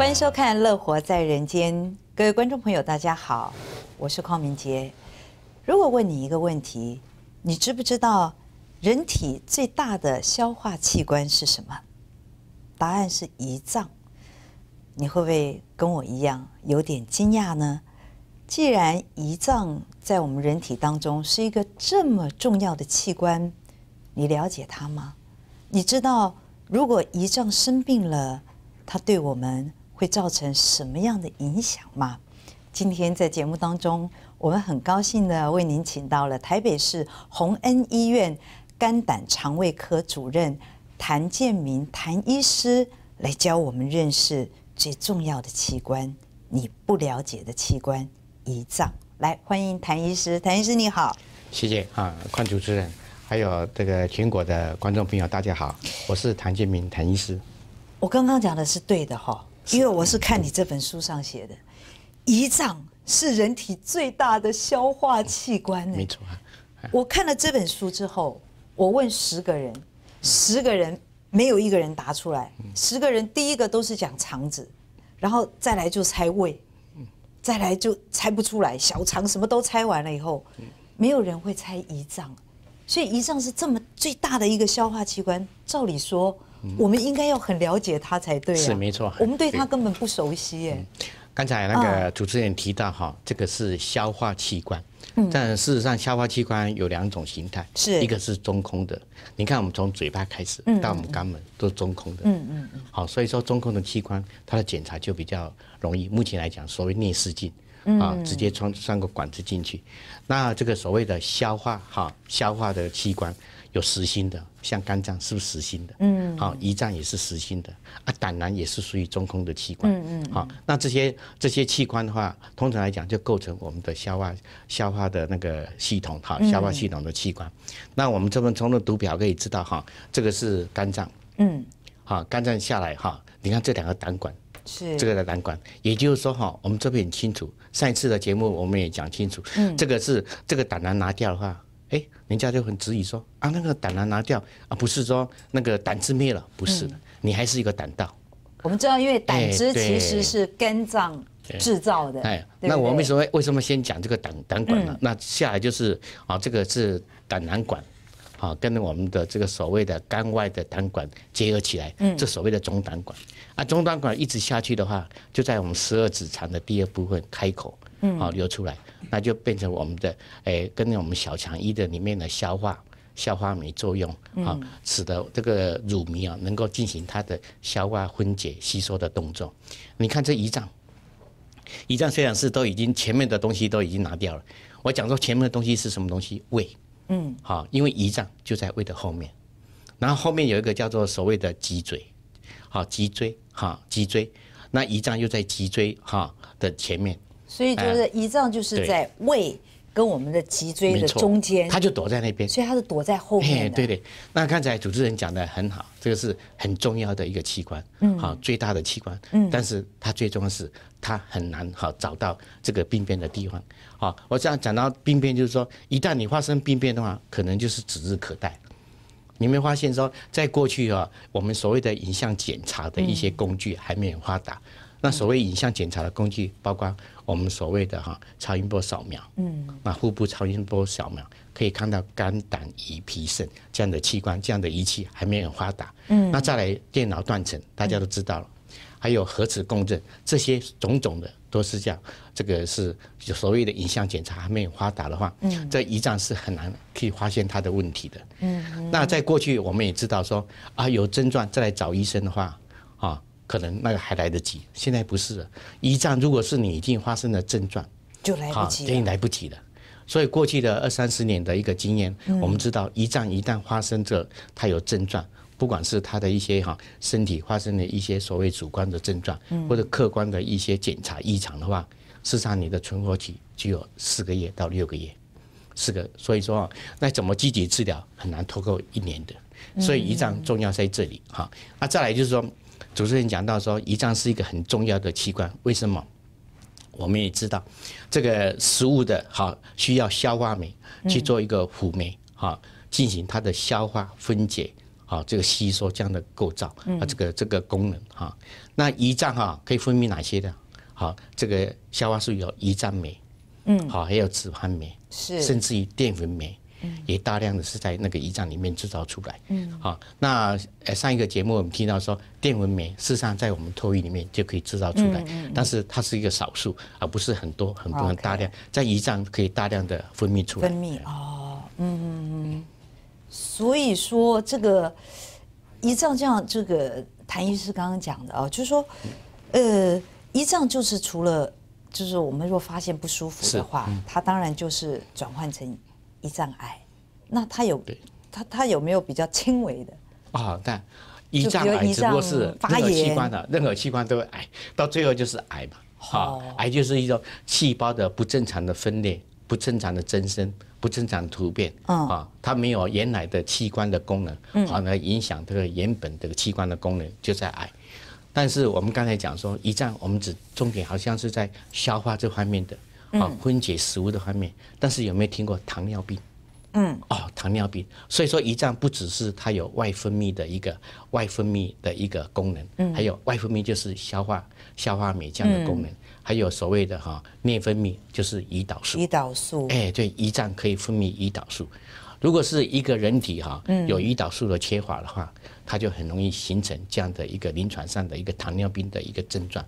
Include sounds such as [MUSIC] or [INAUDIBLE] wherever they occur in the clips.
欢迎收看《乐活在人间》，各位观众朋友，大家好，我是匡明杰。如果问你一个问题，你知不知道人体最大的消化器官是什么？答案是胰脏。你会不会跟我一样有点惊讶呢？既然胰脏在我们人体当中是一个这么重要的器官，你了解它吗？你知道如果胰脏生病了，它对我们会造成什么样的影响吗？今天在节目当中，我们很高兴的为您请到了台北市洪恩医院肝胆肠胃科主任谭建明谭医师来教我们认识最重要的器官——你不了解的器官——胰脏。来，欢迎谭医师。谭医师你好，谢谢啊，邝主持人，还有这个全国的观众朋友，大家好，我是谭建明谭医师。我刚刚讲的是对的哈。因为我是看你这本书上写的，胰脏是人体最大的消化器官。没错我看了这本书之后，我问十个人，十个人没有一个人答出来。十个人第一个都是讲肠子，然后再来就猜胃，再来就猜不出来。小肠什么都猜完了以后，没有人会猜胰脏，所以胰脏是这么最大的一个消化器官。照理说。我们应该要很了解他才对。是没错，我们对他根本不熟悉。哎，刚才那个主持人提到哈，这个是消化器官，但事实上消化器官有两种形态，是一个是中空的。你看，我们从嘴巴开始到我们肛门都是中空的。嗯嗯。好，所以说中空的器官，它的检查就比较容易。目前来讲，所谓内视镜啊，直接穿穿个管子进去，那这个所谓的消化哈，消化的器官。有实心的，像肝脏是不是实心的？嗯。好，胰脏也是实心的，啊，胆囊也是属于中空的器官。嗯嗯。好，那这些这些器官的话，通常来讲就构成我们的消化消化的那个系统，哈，消化系统的器官。那我们这边从那读表可以知道，哈，这个是肝脏。嗯。好，肝脏下来，哈，你看这两个胆管。是。这个的胆管，也就是说，哈，我们这边很清楚，上一次的节目我们也讲清楚。嗯。这个是这个胆囊拿掉的话。哎，人家就很质疑说啊，那个胆囊拿掉啊，不是说那个胆汁灭了，不是的，你还是一个胆道。我们知道，因为胆汁其实是肝脏制造的。哎，那我们谓为什么先讲这个胆胆管呢？那下来就是啊，这个是胆囊管，啊，跟我们的这个所谓的肝外的胆管结合起来，这所谓的总胆管。那中端管一直下去的话，就在我们十二指肠的第二部分开口，好流出来，那就变成我们的诶，跟我们小肠一的里面的消化、消化酶作用，好，使得这个乳糜啊能够进行它的消化分解、吸收的动作。你看这胰脏，胰脏虽然是都已经前面的东西都已经拿掉了，我讲说前面的东西是什么东西？胃，嗯，好，因为胰脏就在胃的后面，然后后面有一个叫做所谓的脊椎，好，脊椎。哈，脊椎，那胰脏又在脊椎哈的前面，所以就是胰脏就是在胃跟我们的脊椎的中间，它就躲在那边，所以它是躲在后面对对，那刚才主持人讲的很好，这个是很重要的一个器官，嗯，好，最大的器官，嗯，但是它最重要是它很难好找到这个病变的地方，好，我这样讲到病变，就是说一旦你发生病变的话，可能就是指日可待。你没发现说，在过去啊，我们所谓的影像检查的一些工具还没有发达。那所谓影像检查的工具，包括我们所谓的哈超音波扫描，嗯，那腹部超音波扫描可以看到肝、胆、胰、脾、肾这样的器官，这样的仪器还没有发达。嗯，那再来电脑断层，大家都知道了。还有核磁共振，这些种种的都是样。这个是所谓的影像检查，还没有发达的话，嗯，这胰脏是很难以发现它的问题的。嗯，那在过去我们也知道说啊，有症状再来找医生的话，啊，可能那个还来得及。现在不是了，胰脏如果是你已经发生了症状，就来不及了，已经来不及了。所以过去的二三十年的一个经验，我们知道胰脏一旦发生这，它有症状。不管是他的一些哈身体发生了一些所谓主观的症状，或者客观的一些检查异常的话，事实上你的存活期只有四个月到六个月，四个，所以说那怎么积极治疗很难拖够一年的，所以胰脏重要在这里哈。那再来就是说主持人讲到说胰脏是一个很重要的器官，为什么？我们也知道这个食物的好需要消化酶去做一个辅酶哈，进行它的消化分解。好，这个吸收这样的构造啊，这个这个功能哈，那胰脏哈可以分泌哪些的？好，这个消化素有胰脏酶，嗯，好，还有脂肪酶，是，甚至于淀粉酶，嗯，也大量的是在那个胰脏里面制造出来，嗯，好，那上一个节目我们听到说淀粉酶事实上在我们唾液里面就可以制造出来，嗯嗯，但是它是一个少数，而不是很多很多大量，在胰脏可以大量的分泌出来，分泌哦，嗯嗯嗯。所以说这个，胰脏这样，这个谭医师刚刚讲的啊，就是说，呃，胰脏就是除了，就是我们若发现不舒服的话，它当然就是转换成胰脏癌。那它有，它它有没有比较轻微的？啊，但胰脏癌只不过是任何器官的任何器官都会癌，到最后就是癌嘛。好，癌就是一种细胞的不正常的分裂。不正常的增生、不正常的突变啊，它没有原来的器官的功能，反而影响这个原本这个器官的功能，就在癌。但是我们刚才讲说，胰脏我们只重点好像是在消化这方面的，啊，分解食物的方面。但是有没有听过糖尿病？嗯，哦，糖尿病。所以说，胰脏不只是它有外分泌的一个外分泌的一个功能，嗯，还有外分泌就是消化消化酶这样的功能。还有所谓的哈，内分泌就是胰岛素，胰岛素，哎，对，胰脏可以分泌胰岛素。如果是一个人体哈有胰岛素的缺乏的话，它就很容易形成这样的一个临床上的一个糖尿病的一个症状。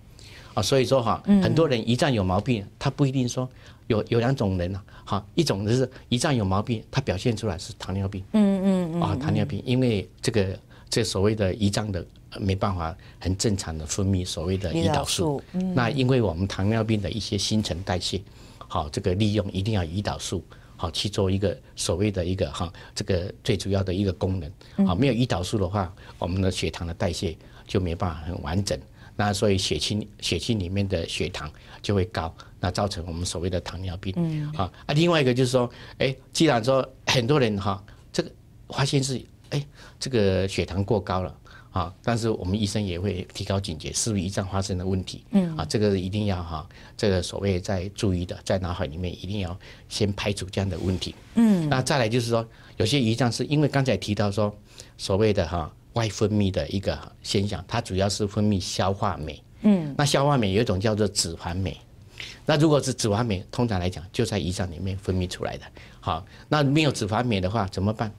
啊，所以说哈，很多人胰脏有毛病，他不一定说有有两种人啊，哈，一种就是胰脏有毛病，它表现出来是糖尿病，嗯嗯，啊，糖尿病，因为这个这所谓的胰脏的。没办法很正常的分泌所谓的胰岛素，那因为我们糖尿病的一些新陈代谢，好这个利用一定要胰岛素，好去做一个所谓的一个哈这个最主要的一个功能，好没有胰岛素的话，我们的血糖的代谢就没办法很完整，那所以血清血清里面的血糖就会高，那造成我们所谓的糖尿病。嗯，啊，另外一个就是说，哎，既然说很多人哈这个发现是哎这个血糖过高了。啊，但是我们医生也会提高警觉，是不是胰脏发生的问题？嗯，啊，这个一定要哈，这个所谓在注意的，在脑海里面一定要先排除这样的问题。嗯，那再来就是说，有些胰脏是因为刚才提到说，所谓的哈外分泌的一个现象，它主要是分泌消化酶。嗯，那消化酶有一种叫做脂肪酶，那如果是脂肪酶，通常来讲就在胰脏里面分泌出来的。好，那没有脂肪酶的话怎么办？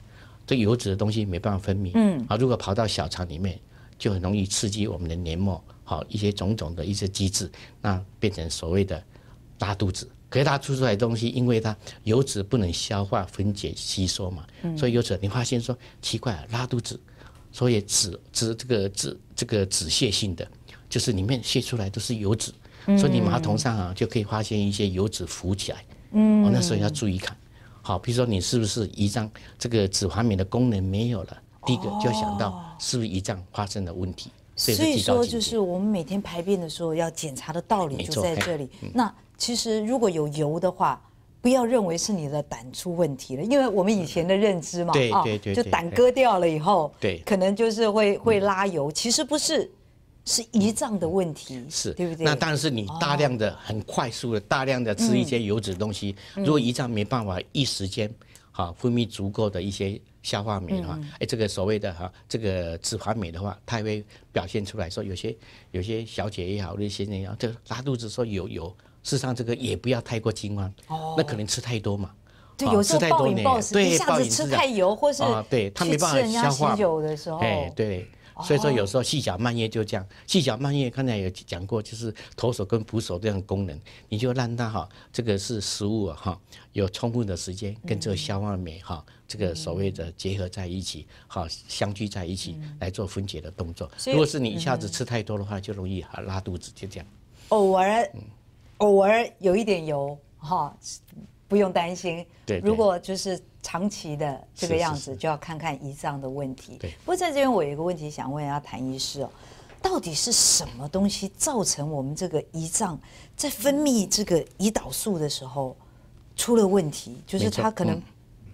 这油脂的东西没办法分泌，啊，如果跑到小肠里面，就很容易刺激我们的黏膜，好一些种种的一些机制，那变成所谓的拉肚子。可是它出出来的东西，因为它油脂不能消化、分解、吸收嘛，所以油脂你发现说奇怪，啊，拉肚子，所以脂脂这个脂这个脂泻性的，就是里面泻出来都是油脂，所以你马桶上啊就可以发现一些油脂浮起来，嗯，那时候要注意看。好，比如说你是不是胰脏这个脂肪酶的功能没有了？第一个就要想到是不是胰脏发生的问题。所以说，就是我们每天排便的时候要检查的道理就在这里。那其实如果有油的话，不要认为是你的胆出问题了，因为我们以前的认知嘛，啊，就胆割掉了以后，对，可能就是会会拉油，其实不是。是胰脏的问题，是对不对？那但是你大量的、很快速的、大量的吃一些油脂东西，如果胰脏没办法一时间，哈分泌足够的一些消化酶的话，哎，这个所谓的哈这个脂肪酶的话，它会表现出来说有些有些小姐也好，那些人也好，就拉肚子说有有。事实上，这个也不要太过惊慌，那可能吃太多嘛，对，有时候暴饮暴食，一下子吃太油，或是啊，对他没办法消化油的时候，哎，对。所以说有时候细嚼慢咽就这样，细嚼慢咽，刚才有讲过，就是投手跟捕手这样的功能，你就让它哈，这个是食物啊哈，有充分的时间跟这个消化酶哈，这个所谓的结合在一起，好相聚在一起来做分解的动作。如果是你一下子吃太多的话，就容易哈拉肚子，就这样。偶尔，偶尔有一点油哈。不用担心，如果就是长期的这个样子，就要看看胰脏的问题。不过在这边，我有一个问题想问一下谭医师哦，到底是什么东西造成我们这个胰脏在分泌这个胰岛素的时候出了问题？就是它可能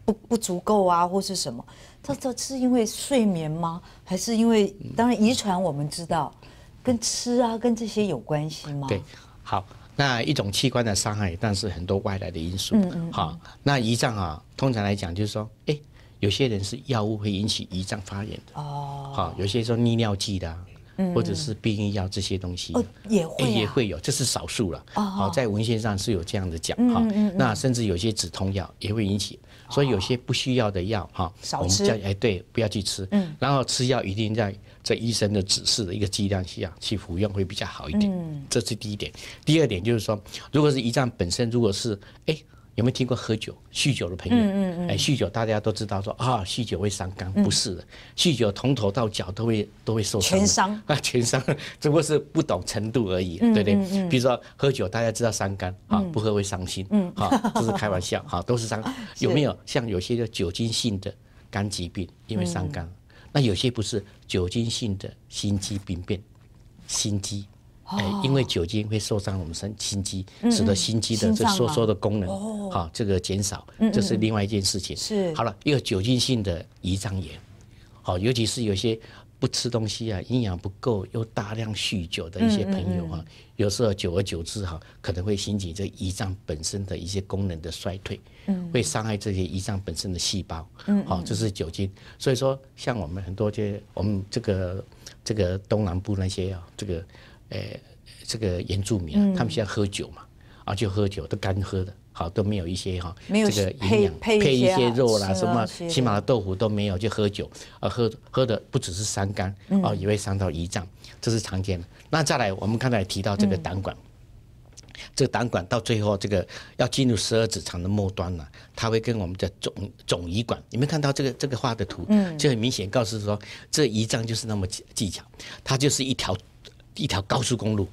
不不足够啊，或是什么？这这是因为睡眠吗？还是因为？当然，遗传我们知道，跟吃啊，跟这些有关系吗？对，好。那一种器官的伤害，但是很多外来的因素，哈。那胰脏啊，通常来讲就是说，哎，有些人是药物会引起胰脏发炎的，哦，好，有些说利尿剂的，或者是避孕药这些东西，哦，也会，也会有，这是少数了，哦，在文献上是有这样的讲，哈，那甚至有些止痛药也会引起，所以有些不需要的药，哈，我们叫哎对，不要去吃，然后吃药一定在。在医生的指示的一个剂量下去服用会比较好一点，这是第一点。第二点就是说，如果是胰脏本身，如果是哎，有没有听过喝酒、酗酒的朋友？嗯嗯嗯。哎，酗酒大家都知道说啊，酗酒会伤肝。不是的，酗酒从头到脚都会都会受伤。全伤啊，[LAUGHS] 全伤，只不过是不懂程度而已，对不对？比如说喝酒，大家知道伤肝啊，不喝会伤心嗯，啊，这是开玩笑啊，都是伤。[LAUGHS] 有没有像有些的酒精性的肝疾病，因为伤肝。那有些不是酒精性的心肌病变，心肌，哎，因为酒精会受伤我们身心肌，使得心肌的这收缩的功能，好，这个减少，这是另外一件事情。是，好了，又酒精性的胰脏炎，好，尤其是有些不吃东西啊，营养不够，又大量酗酒的一些朋友啊。有时候久而久之哈，可能会引起这胰脏本身的一些功能的衰退，嗯，会伤害这些胰脏本身的细胞，嗯，好，这是酒精。所以说，像我们很多些，我们这个这个东南部那些啊，这个诶这个原住民啊，他们现在喝酒嘛，啊就喝酒都干喝的，好都没有一些哈，没有这个营养配一些肉啦什么，起码的豆腐都没有，就喝酒，啊，喝喝的不只是伤肝啊，也会伤到胰脏，这是常见的。那再来，我们刚才提到这个胆管，这个胆管到最后这个要进入十二指肠的末端了，它会跟我们的总总胰管，你们看到这个这个画的图，就很明显告诉说这胰脏就是那么几技巧，它就是一条一条高速公路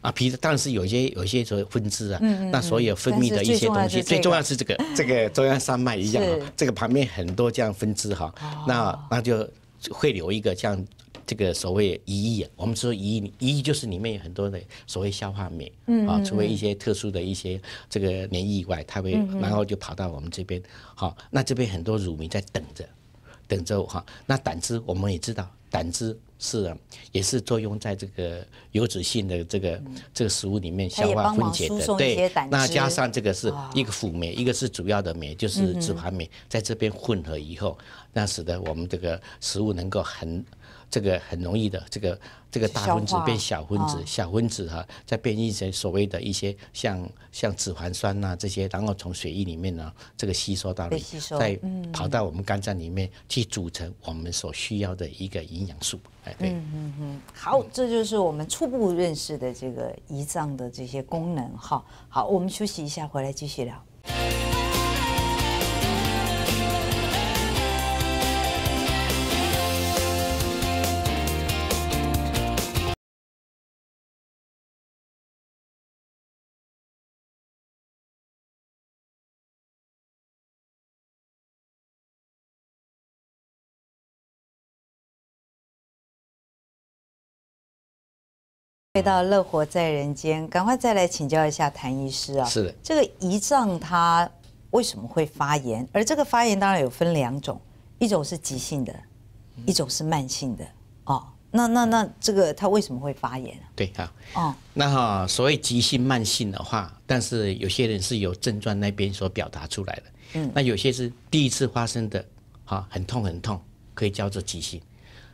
啊，皮但是有些有些说分支啊，那所有分泌的一些东西，最重要是这个这个 [LAUGHS] 中央山脉一样啊，这个旁边很多这样分支哈，那那就会留一个这样。这个所谓胰液，我们说胰胰就是里面有很多的所谓消化酶啊，除了一些特殊的一些这个免疫以外，它会然后就跑到我们这边。好，那这边很多乳糜在等着，等着哈。那胆汁我们也知道，胆汁是也是作用在这个油脂性的这个这个食物里面消化分解的，对。那加上这个是一个辅酶，一个是主要的酶，就是脂肪酶，在这边混合以后，那使得我们这个食物能够很。这个很容易的，这个这个大分子变小分子，小分子哈，再变一些所谓的一些像像脂肪酸呐这些，然后从血液里面呢，这个吸收到收再跑到我们肝脏里面去组成我们所需要的一个营养素。哎，对，嗯嗯嗯，好，这就是我们初步认识的这个胰脏的这些功能。哈，好，我们休息一下，回来继续聊。回到乐活在人间，赶快再来请教一下谭医师啊。是的，这个胰脏它为什么会发炎？而这个发炎当然有分两种，一种是急性的，一种是慢性的。哦，那那那这个它为什么会发炎？对啊。哦，那哈所谓急性、慢性的话，但是有些人是有症状那边所表达出来的。嗯，那有些是第一次发生的，哈，很痛很痛，可以叫做急性。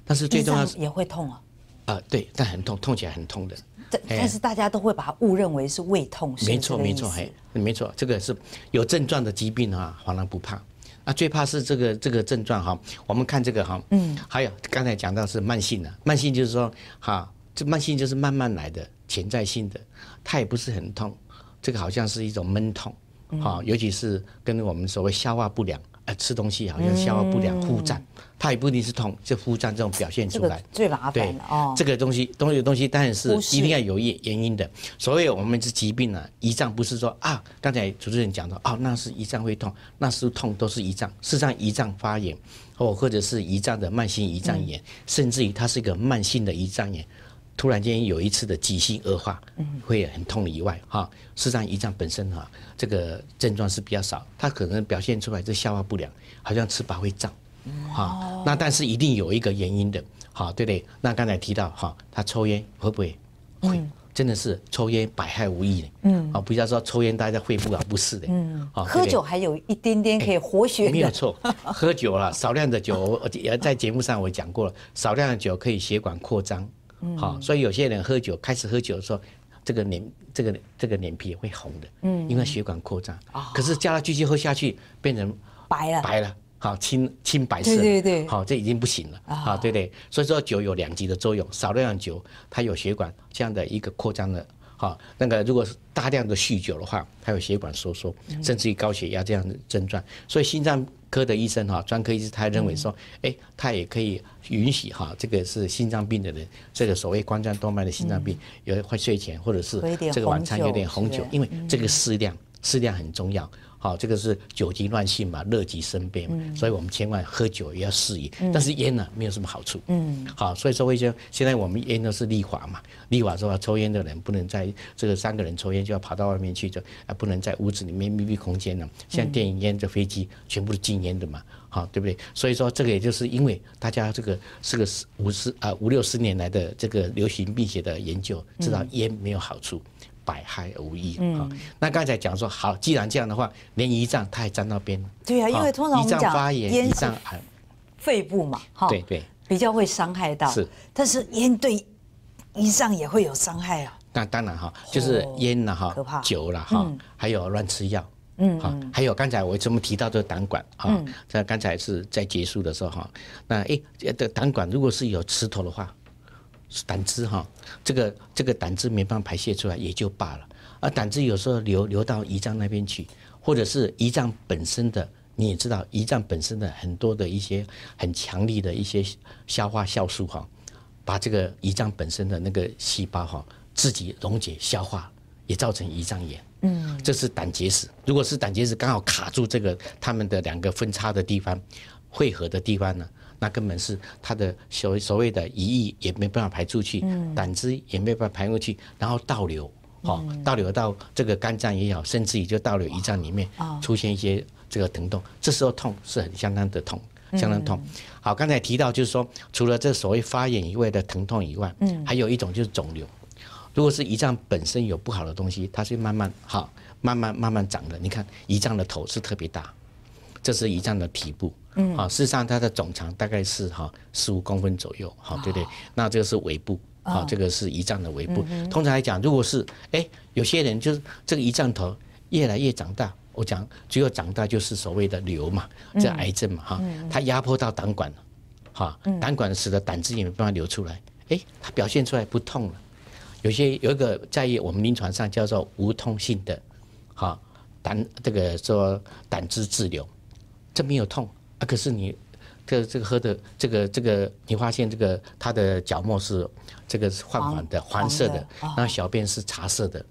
但是最重要也会痛啊。啊，对，但很痛，痛起来很痛的。但但是大家都会把它误认为是胃痛，没错没错，嘿，没错，这个是有症状的疾病啊，黄然不怕。啊，最怕是这个这个症状哈。我们看这个哈，嗯，还有刚才讲到是慢性的，慢性就是说哈，这慢性就是慢慢来的，潜在性的，它也不是很痛，这个好像是一种闷痛，哈，尤其是跟我们所谓消化不良。呃，吃东西好像消化不良、腹胀，它也不一定是痛，就腹胀这种表现出来最麻烦。哦，这个东西东西东西，当然是一定要有原原因的。所有我们是疾病呢，胰脏不是说啊，刚才主持人讲的哦，那是胰脏会痛，那是痛都是胰脏，是上胰脏发炎，哦，或者是胰脏的慢性胰脏炎，甚至于它是一个慢性的胰脏炎。突然间有一次的急性恶化，会很痛以外，哈，事实上胰脏本身哈，这个症状是比较少，它可能表现出来是消化不良，好像吃饱会胀，哈，那但是一定有一个原因的，好，对不对？那刚才提到哈，他抽烟会不会？会，真的是抽烟百害无益，嗯，啊，不要说抽烟，大家会不了不是的，嗯，啊，喝酒还有一点点可以活血，没有错，喝酒了少量的酒，也在节目上我讲过了，少量的酒可以血管扩张。好，所以有些人喝酒开始喝酒的时候，这个脸这个这个脸皮会红的，嗯，因为血管扩张。可是加了继续喝下去，变成白了白了，好青青白色，对对对，好这已经不行了，啊对对。所以说酒有两极的作用，少量酒它有血管这样的一个扩张的，哈，那个如果是大量的酗酒的话，它有血管收缩，甚至于高血压这样的症状，所以心脏。科的医生哈，专科医生他认为说，哎，他也可以允许哈，这个是心脏病的人，这个所谓冠状动脉的心脏病，有会睡前或者是这个晚餐有点红酒，因为这个适量，适量很重要。好，这个是酒精乱性嘛，乐极生悲嘛，所以我们千万喝酒也要适宜，但是烟呢，没有什么好处。嗯，好，所以说一些现在我们烟都是立法嘛，立法说抽烟的人不能在这个三个人抽烟就要跑到外面去，就啊不能在屋子里面密闭空间了。像电影烟、这飞机全部是禁烟的嘛，好，对不对？所以说这个也就是因为大家这个是个五十啊五六十年来的这个流行病学的研究，知道烟没有好处。百害无益嗯，啊！那刚才讲说，好，既然这样的话，连胰脏它也沾到边。对啊，因为通常我们讲，胰脏还肺部嘛，哈，对对，比较会伤害到。是，但是烟对胰脏也会有伤害啊。那当然哈，就是烟了哈，酒了哈，还有乱吃药，嗯，好，还有刚才我这么提到这个胆管啊？在刚才是在结束的时候哈，那哎，这个胆管如果是有吃头的话。胆汁哈，这个这个胆汁没办法排泄出来也就罢了，而胆汁有时候流流到胰脏那边去，或者是胰脏本身的，你也知道，胰脏本身的很多的一些很强力的一些消化酵素哈，把这个胰脏本身的那个细胞哈，自己溶解消化，也造成胰脏炎。嗯，这是胆结石。如果是胆结石刚好卡住这个他们的两个分叉的地方汇合的地方呢？那根本是他的所所谓的胰液也没办法排出去，胆汁也没办法排过去，然后倒流，哈，倒流到这个肝脏也好，甚至于就倒流胰脏里面，出现一些这个疼痛，这时候痛是很相当的痛，相当痛。好，刚才提到就是说，除了这所谓发炎以外的疼痛以外，还有一种就是肿瘤。如果是胰脏本身有不好的东西，它是慢慢好，慢慢慢慢长的。你看胰脏的头是特别大。这是一站的体部，嗯，好，事实上它的总长大概是哈十五公分左右，哈，对不对？那这个是尾部，啊，这个是一站的尾部。通常来讲，如果是哎，有些人就是这个一站头越来越长大，我讲只有长大就是所谓的瘤嘛，这癌症嘛，哈，它压迫到胆管了，哈，胆管使得胆汁也没办法流出来，哎，它表现出来不痛了。有些有一个在我们临床上叫做无痛性的，哈，胆这个说胆汁滞留。这没有痛啊，可是你，这这个喝的这个这个，你发现这个它的角膜是这个是泛黄的、黄色的，那小便是茶色的，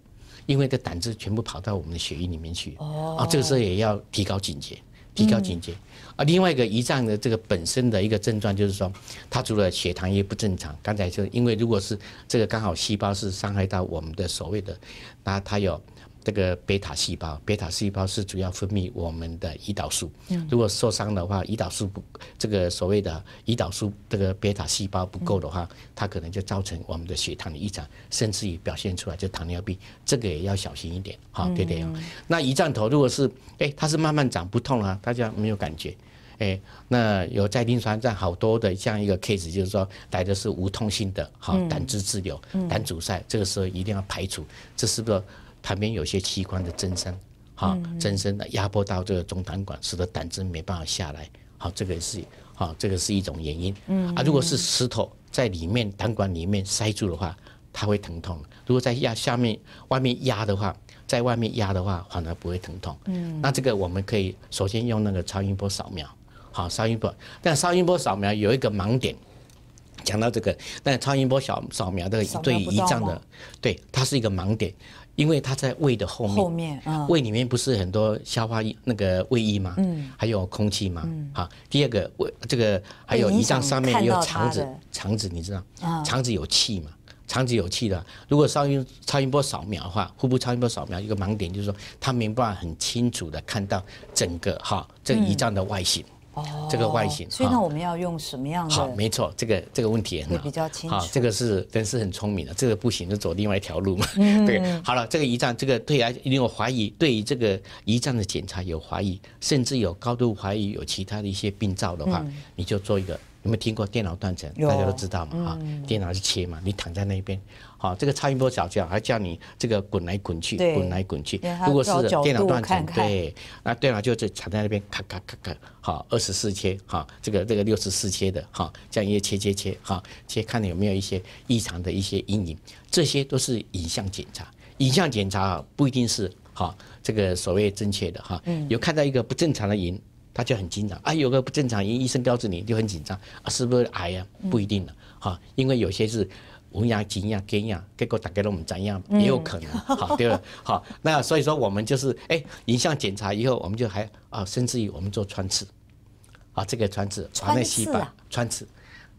因为的胆汁全部跑到我们的血液里面去。哦，啊，这个时候也要提高警觉，提高警觉。啊，另外一个胰脏的这个本身的一个症状就是说，它除了血糖也不正常。刚才就因为如果是这个刚好细胞是伤害到我们的所谓的，那它有。这个贝塔细胞，贝塔细胞是主要分泌我们的胰岛素。嗯，如果受伤的话，胰岛素不，这个所谓的胰岛素这个贝塔细胞不够的话，它可能就造成我们的血糖的异常，甚至于表现出来就糖尿病。这个也要小心一点哈，这点。那一站头如果是哎，它是慢慢长不痛啊，大家没有感觉。哎，那有在临床站好多的这样一个 case，就是说来的是无痛性的，好胆汁滞留、胆阻塞，这个时候一定要排除，这是不？旁边有些器官的增生，哈，增生压迫到这个总胆管，使得胆汁没办法下来，好，这个是，好，这个是一种原因。嗯，啊，如果是石头在里面胆管里面塞住的话，它会疼痛；如果在压下面外面压的话，在外面压的话反而不会疼痛。嗯，那这个我们可以首先用那个超音波扫描，好，超音波，但超音波扫描有一个盲点。讲到这个，那超音波小扫描的对胰脏的，对，它是一个盲点，因为它在胃的后面，胃里面不是很多消化那个胃液吗？嗯，还有空气吗？嗯，好。第二个胃这个还有胰脏上面有肠子，肠子你知道，肠子有气嘛？肠子有气的，如果超音超音波扫描的话，腹部超音波扫描一个盲点就是说，它没办法很清楚的看到整个哈这个胰脏的外形。这个外形，所以那我们要用什么样的？好，没错，这个这个问题好，比较清楚。好，这个是人是很聪明的，这个不行就走另外一条路嘛。嗯，[LAUGHS] 对，好了，这个胰脏，这个对啊，有怀疑，对于这个胰脏的检查有怀疑，甚至有高度怀疑有其他的一些病灶的话，你就做一个有没有听过电脑断层？大家都知道嘛，啊，电脑是切嘛，你躺在那边。好，这个超音波扫描还叫你这个滚来滚去，滚来滚去。如果是电脑断层，对，那电了，就是躺在那边咔咔咔咔。好，二十四切，哈，这个这个六十四切的，哈，这样一切切切，哈，切看有没有一些异常的一些阴影。这些都是影像检查，影像检查啊，不一定是哈，这个所谓正确的哈，有看到一个不正常的影，他就很紧张啊，有个不正常影，医生标志你就很紧张，是不是癌啊？不一定的，哈，因为有些是。营养、基因啊，结果打给了我们怎样也有可能，[LAUGHS] 好对吧？好，那所以说我们就是，哎，影像检查以后，我们就还啊，甚至于我们做穿刺，啊，这个穿刺把那细胞穿刺，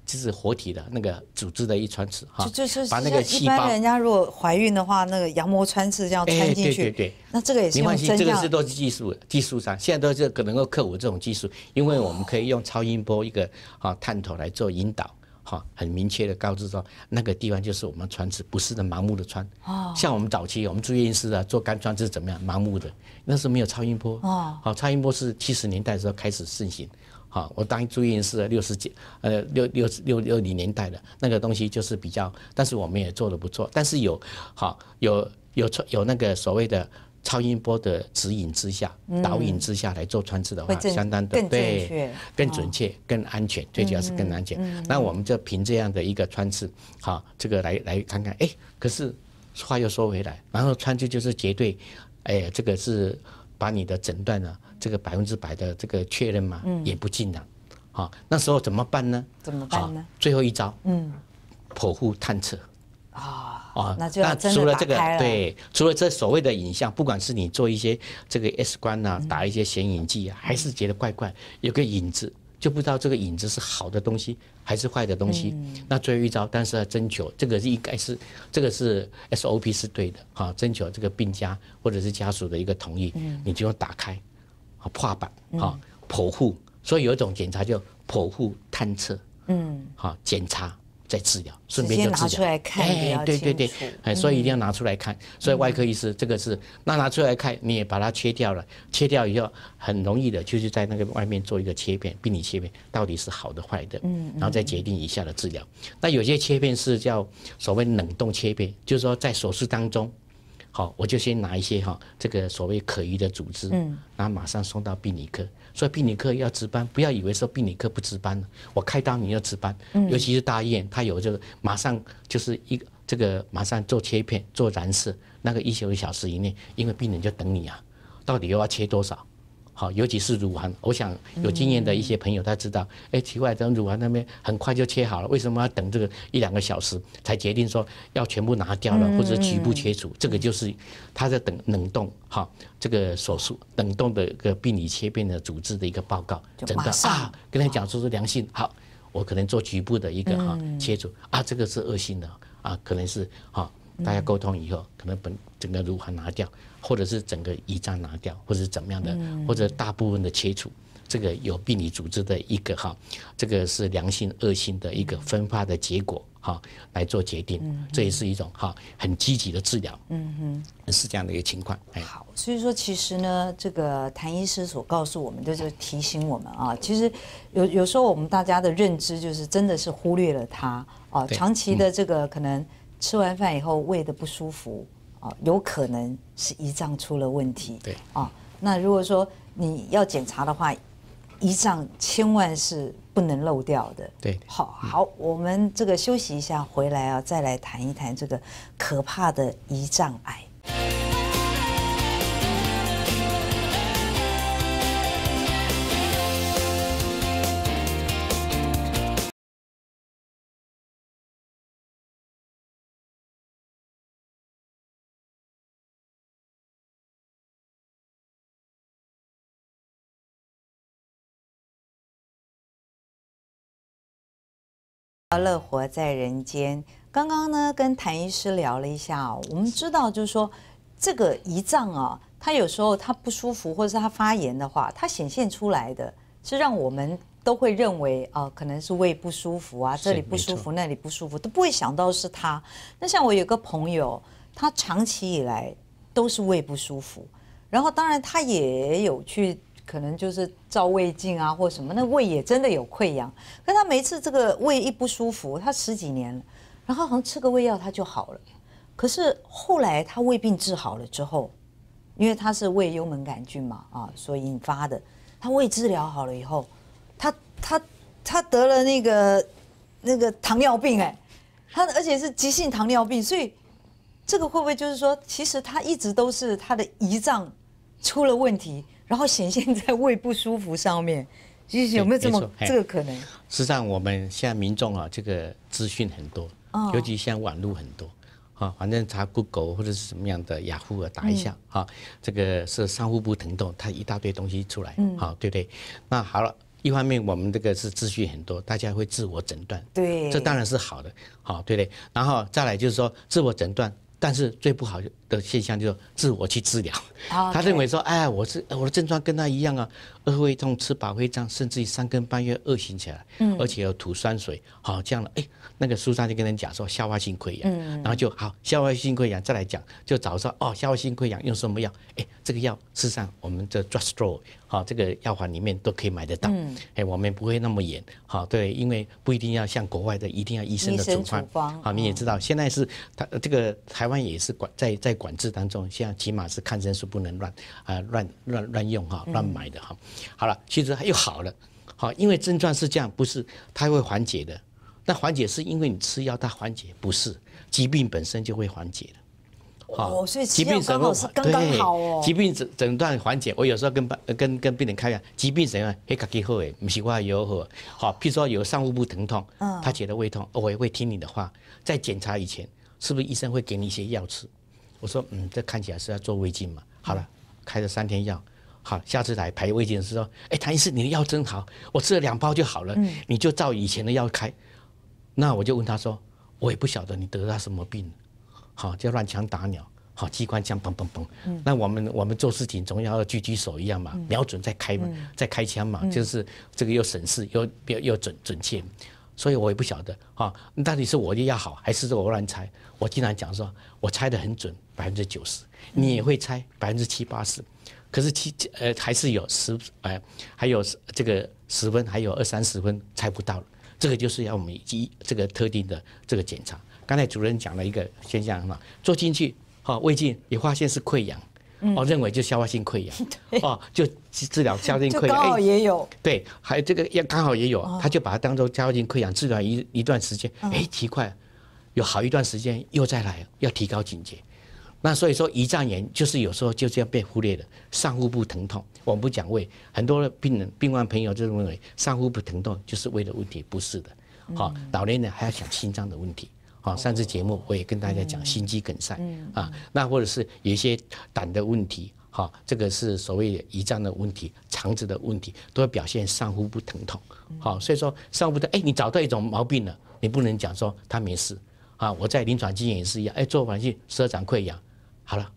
就是活体的那个组织的一穿刺，哈，就是把那个细胞。人家如果怀孕的话，那个羊膜穿刺样穿进去，那这个也是没关系，这个是都是技术，技术上现在都是可能够克服这种技术，因为我们可以用超音波一个啊探头来做引导。哈，很明确的告知说，那个地方就是我们穿刺，不是的盲目的穿。哦，像我们早期我们住院师啊做肝穿刺怎么样，盲目的，那时候没有超音波。哦，好，超音波是七十年代的时候开始盛行。好，我当住院师六十几，呃，六六六六零年代的，那个东西就是比较，但是我们也做的不错，但是有，好，有有有那个所谓的。超音波的指引之下，导引之下来做穿刺的话，相当的对，更准确、更安全，最主要是更安全。那我们就凭这样的一个穿刺，好，这个来来看看。哎，可是话又说回来，然后穿刺就是绝对，哎，这个是把你的诊断呢，这个百分之百的这个确认嘛，也不尽然。好，那时候怎么办呢？怎么办呢？最后一招，嗯，剖腹探测啊。啊，那除了这个，对，除了这所谓的影像，不管是你做一些这个 X 光啊，打一些显影剂啊，还是觉得怪怪，有个影子，就不知道这个影子是好的东西还是坏的东西。那最后一招，但是要征求这个应该是，这个是 SOP 是对的，哈，征求这个病家或者是家属的一个同意，你就要打开，啊，破板，哈，剖腹，所以有一种检查叫剖腹探测，嗯，好检查。再治疗，顺便就治疗。哎，对对对，哎，所以一定要拿出来看。所以外科医师这个是，那拿出来看，你也把它切掉了，切掉以后很容易的，就是在那个外面做一个切片病理切片，到底是好的坏的，嗯，然后再决定以下的治疗。那有些切片是叫所谓冷冻切片，就是说在手术当中。好，我就先拿一些哈，这个所谓可疑的组织，嗯，然后马上送到病理科。所以病理科要值班，不要以为说病理科不值班我开刀你要值班，尤其是大医院，他有这个马上就是一这个马上做切片、做染色，那个一小一小时以内，因为病人就等你啊，到底又要切多少？好，尤其是乳癌，我想有经验的一些朋友他知道，哎，奇怪，等乳癌那边很快就切好了，为什么要等这个一两个小时才决定说要全部拿掉了，或者局部切除？这个就是他在等冷冻，哈，这个手术冷冻的一个病理切片的组织的一个报告，诊断啊，跟他讲说是良性，好，我可能做局部的一个哈切除，啊，这个是恶性的，啊，可能是哈，大家沟通以后，可能本整个乳房拿掉。或者是整个胰脏拿掉，或者是怎么样的，或者大部分的切除，这个有病理组织的一个哈，这个是良性、恶性的一个分发的结果哈，来做决定，这也是一种哈很积极的治疗，嗯哼，是这样的一个情况。好，所以说其实呢，这个谭医师所告诉我们的，就是提醒我们啊，其实有有时候我们大家的认知就是真的是忽略了它哦，长期的这个可能吃完饭以后胃的不舒服。哦，有可能是胰脏出了问题。对，哦，那如果说你要检查的话，胰脏千万是不能漏掉的。对，好，好，我们这个休息一下，回来啊，再来谈一谈这个可怕的胰脏癌。乐活在人间。刚刚呢，跟谭医师聊了一下我们知道就是说，这个胰脏啊，他有时候他不舒服，或者是他发炎的话，它显现出来的是让我们都会认为啊，可能是胃不舒服啊，这里不舒服，那里不舒服，都不会想到是他。那像我有个朋友，他长期以来都是胃不舒服，然后当然他也有去。可能就是照胃镜啊，或什么，那胃也真的有溃疡。可他每次这个胃一不舒服，他十几年了，然后好像吃个胃药他就好了。可是后来他胃病治好了之后，因为他是胃幽门杆菌嘛，啊，所引发的，他胃治疗好了以后，他他他得了那个那个糖尿病哎，他而且是急性糖尿病，所以这个会不会就是说，其实他一直都是他的胰脏出了问题？然后显现在胃不舒服上面，其实有没有这么这个可能？实际上，我们现在民众啊，这个资讯很多，尤其像网路很多啊，反正查 Google 或者是什么样的雅虎啊，打一下啊，这个是上腹部疼痛，它一大堆东西出来，好对不对？那好了，一方面我们这个是资讯很多，大家会自我诊断，对，这当然是好的，好对不对？然后再来就是说自我诊断，但是最不好。的现象就是自我去治疗，[LAUGHS] 他认为说，哎，我是我的症状跟他一样啊，二胃痛、吃饱胃胀，甚至于三更半夜恶醒起来，嗯，而且要吐酸水，好这样了，哎，那个书上就跟人讲说，消化性溃疡，然后就好，消化性溃疡再来讲，就找说哦，消化性溃疡用什么药？哎，这个药事实上，我们的 r u s t o r e 好，这个药房里面都可以买得到，哎，我们不会那么严，好，对，因为不一定要像国外的，一定要医生的处方，好，你也知道，现在是他这个台湾也是管在在。管制当中，现在起码是抗生素不能乱啊，乱乱乱用哈，乱买的哈。好了，其实又好了，好，因为症状是这样，不是，他会缓解的。那缓解是因为你吃药，他缓解，不是，疾病本身就会缓解的。哦，所以吃药刚好，哦。疾病诊诊断缓解。我有时候跟跟跟病人开药，疾病怎样，黑卡几好诶，唔是惯又好。好，譬如说有上腹部疼痛，嗯，他觉得胃痛，我也会听你的话，在检查以前，是不是医生会给你一些药吃？我说嗯，这看起来是要做胃镜嘛？好了，开了三天药，好，下次来排胃镜的时候，哎，谭医师，你的药真好，我吃了两包就好了，嗯，你就照以前的药开。那我就问他说，我也不晓得你得了什么病，好，就乱枪打鸟，好，机关枪砰砰砰。嗯，那我们我们做事情总要狙击手一样嘛，瞄准再开再开枪嘛，就是这个又省事又又准准确，所以我也不晓得啊，到底是我的药好还是我乱猜？我经常讲说，我猜的很准。百分之九十，你也会猜百分之七八十，可是七呃还是有十呃还有这个十分，还有二三十分猜不到了。这个就是要我们一这个特定的这个检查。刚才主任讲了一个现象哈，做进去哈，胃镜也发现是溃疡，哦，认为就消化性溃疡，[LAUGHS] 哦就治疗消化性溃疡。刚好也有对，还这个也刚好也有，他就把它当做消化性溃疡治疗一一段时间，哎，奇怪，有好一段时间又再来，要提高警觉。那所以说，胰脏炎就是有时候就这样被忽略了。上腹部疼痛，我们不讲胃，很多病人、病患朋友就认为上腹部疼痛就是胃的问题，不是的。好，老年人还要想心脏的问题。好，上次节目我也跟大家讲心肌梗塞啊，那或者是有一些胆的问题，好，这个是所谓的胰脏的问题、肠子的问题，都会表现上腹部疼痛。好，所以说上腹部的，哎，你找到一种毛病了，你不能讲说他没事啊。我在临床经验也是一样，哎，做完去舌长溃疡。好了，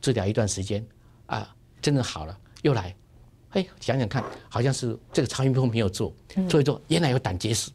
治疗一段时间啊，真的好了又来，哎，想想看，好像是这个超音波没有做，做一做，原来有胆结石，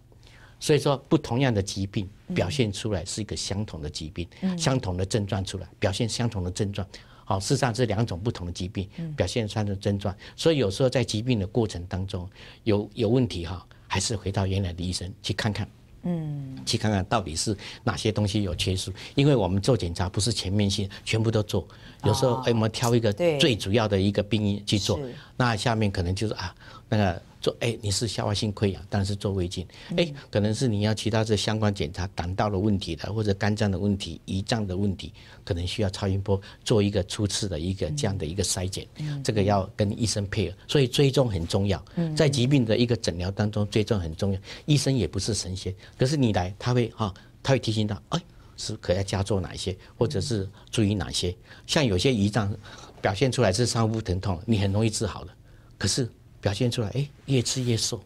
所以说不同样的疾病表现出来是一个相同的疾病，相同的症状出来，表现相同的症状，好，事实上是两种不同的疾病表现出来的症状，所以有时候在疾病的过程当中有有问题哈，还是回到原来的医生去看看。嗯，去看看到底是哪些东西有缺失，因为我们做检查不是全面性，全部都做。有时候，哎，我们挑一个最主要的一个病因去做，那下面可能就是啊，那个做，哎，你是消化性溃疡，但是做胃镜，哎，可能是你要其他的相关检查，胆道的问题的，或者肝脏的问题、胰脏的问题，可能需要超音波做一个初次的一个这样的一个筛检，这个要跟医生配合，所以追踪很重要，在疾病的一个诊疗当中，追踪很重要，医生也不是神仙，可是你来，他会哈，他会提醒到哎。是可要加做哪一些，或者是注意哪些？像有些胰脏表现出来是上腹疼痛，你很容易治好的。可是表现出来，哎，越吃越瘦，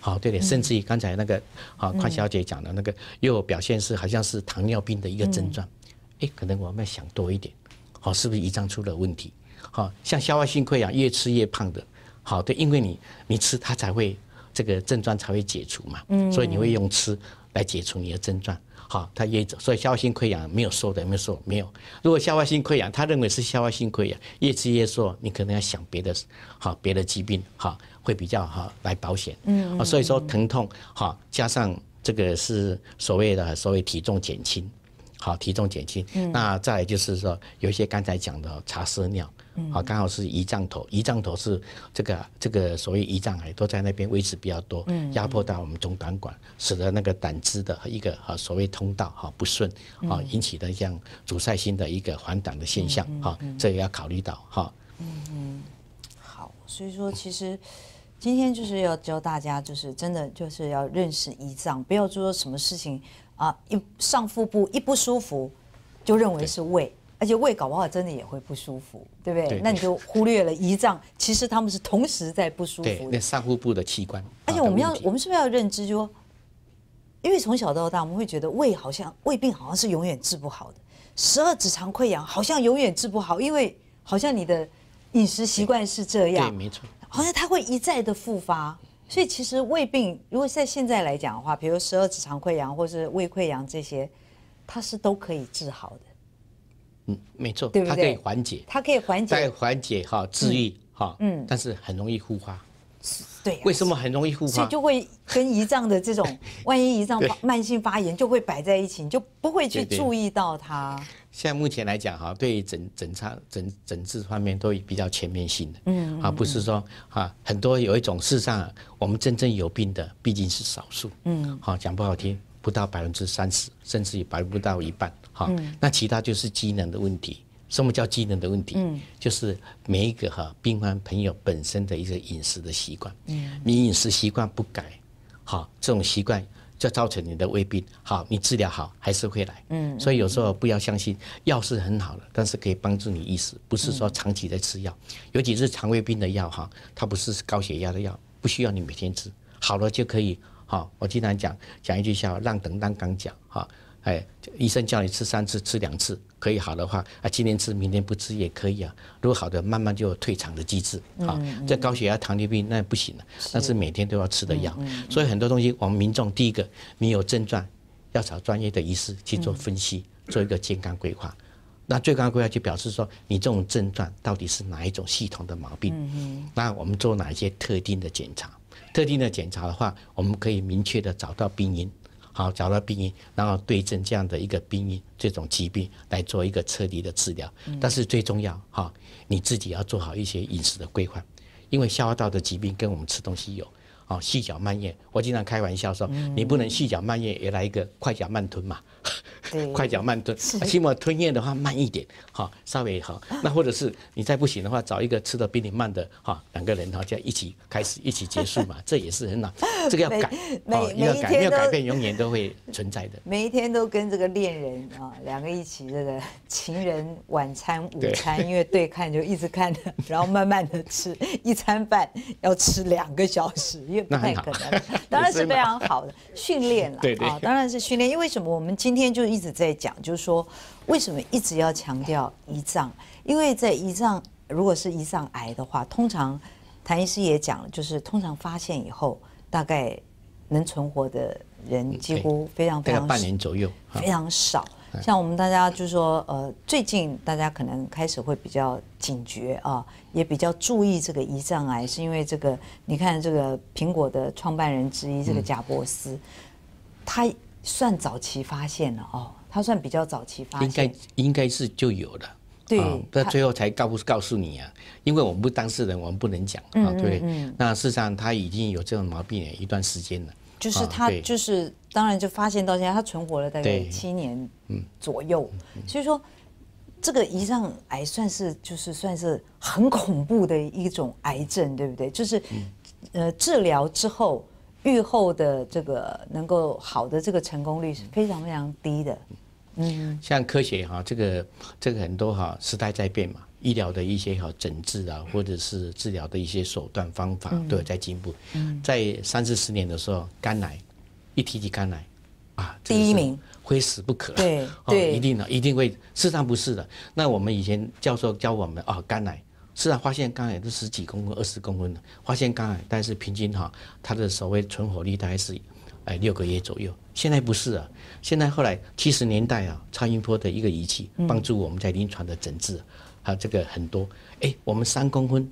好对的。甚至于刚才那个，好，邝小姐讲的那个，又表现是好像是糖尿病的一个症状，哎，可能我们要想多一点，好，是不是胰脏出了问题？好，像消化性溃疡越吃越胖的，好对，因为你你吃它才会这个症状才会解除嘛，所以你会用吃。来解除你的症状，好，他越所以消化性溃疡没有说的，没有说没有。如果消化性溃疡，他认为是消化性溃疡，越吃越瘦，你可能要想别的，好，别的疾病，好，会比较好来保险。嗯，所以说疼痛，好，加上这个是所谓的所谓体重减轻，好，体重减轻，嗯，那再就是说有些刚才讲的查湿尿。好，刚好是胰脏头，胰脏头是这个这个所谓胰脏癌都在那边位置比较多，嗯，压迫到我们总胆管，使得那个胆汁的一个哈所谓通道哈不顺，啊引起的像阻塞性的一个黄疸的现象，哈，这也要考虑到哈。嗯，好，所以说其实今天就是要教大家，就是真的就是要认识胰脏，不要做什么事情啊一上腹部一不舒服就认为是胃。而且胃搞不好真的也会不舒服，对不对？那你就忽略了胰脏，其实他们是同时在不舒服。对，那上腹部的器官。而且我们要，我们是不是要认知，就说，因为从小到大我们会觉得胃好像胃病好像是永远治不好的，十二指肠溃疡好像永远治不好，因为好像你的饮食习惯是这样，没错，好像它会一再的复发。所以其实胃病如果在现在来讲的话，比如十二指肠溃疡或是胃溃疡这些，它是都可以治好的。嗯，没错，对不对？它可以缓解，它可以缓解，在缓解哈，治愈哈，嗯，但是很容易复发，对。为什么很容易复发？所以就会跟胰脏的这种，[LAUGHS] 万一胰脏慢性发炎，就会摆在一起，你就不会去注意到它。现在目前来讲哈，对整整查、整整治方面都比较全面性的，嗯，啊，不是说啊，很多有一种事实上，我们真正有病的毕竟是少数，嗯，好讲不好听。不到百分之三十，甚至于百分不到一半，哈。那其他就是机能的问题。什么叫机能的问题？嗯，就是每一个哈病患朋友本身的一个饮食的习惯。嗯，你饮食习惯不改，好，这种习惯就造成你的胃病。好，你治疗好还是会来。嗯，所以有时候不要相信药是很好的，但是可以帮助你意识，不是说长期在吃药。尤其是肠胃病的药哈，它不是高血压的药，不需要你每天吃，好了就可以。好，我经常讲讲一句笑话，让等当刚讲哈，哎，医生叫你吃三次，吃两次可以好的话，啊，今天吃，明天不吃也可以啊。如果好的，慢慢就退场的机制啊。这高血压、糖尿病那不行了，那是每天都要吃的药。所以很多东西，我们民众第一个，你有症状，要找专业的医师去做分析，做一个健康规划。那最高规划就表示说，你这种症状到底是哪一种系统的毛病？那我们做哪一些特定的检查？特定的检查的话，我们可以明确的找到病因，好找到病因，然后对症这样的一个病因这种疾病来做一个彻底的治疗。但是最重要哈，你自己要做好一些饮食的规划，因为消化道的疾病跟我们吃东西有。哦，细嚼慢咽。我经常开玩笑说，你不能细嚼慢咽，也来一个快嚼慢吞嘛。[LAUGHS] 快嚼慢吞，起码吞咽的话慢一点，哈，稍微好。那或者是你再不行的话，找一个吃的比你慢的，哈，两个人哈，就一起开始，一起结束嘛。[LAUGHS] 这也是很难，这个要改。改，没有改变，永远都会存在的。[LAUGHS] 每一天都跟这个恋人啊，两个一起这个情人晚餐午餐，因为对看就一直看，然后慢慢的吃，一餐饭要吃两个小时。不太可能，当然是非常好的训练了 [LAUGHS] 啊！当然是训练，因为什么？我们今天就一直在讲，就是说为什么一直要强调胰脏？因为在胰脏如果是胰脏癌的话，通常，谭医师也讲了，就是通常发现以后，大概能存活的人几乎非常非常半年左右，非常少。像我们大家就是说，呃，最近大家可能开始会比较警觉啊，也比较注意这个胰脏癌，是因为这个，你看这个苹果的创办人之一这个贾伯斯，他算早期发现了哦，他算比较早期发现，应该应该是就有的，对，那最后才告不告诉你啊？因为我们不当事人，我们不能讲啊。对，那事实上他已经有这种毛病一段时间了，就是他就是。当然，就发现到现在，它存活了大概七年左右。所以说，这个胰脏癌算是就是算是很恐怖的一种癌症，对不对？就是，呃，治疗之后愈后的这个能够好的这个成功率是非常非常低的。嗯，像科学哈，这个这个很多哈，时代在变嘛，医疗的一些好诊治啊，或者是治疗的一些手段方法都有在进步。嗯，在三四十年的时候，肝癌。一提起肝癌，啊，第一名非死不可，对 [LAUGHS] 对，一定的，一定会。事实上不是的。那我们以前教授教我们啊，肝癌，是啊，上发现肝癌都十几公分、二十公分的，发现肝癌但是平均哈，它的所谓存活率大概是哎六个月左右。现在不是啊，现在后来七十年代啊，超音波的一个仪器帮助我们在临床的诊治，啊，这个很多。哎，我们三公分，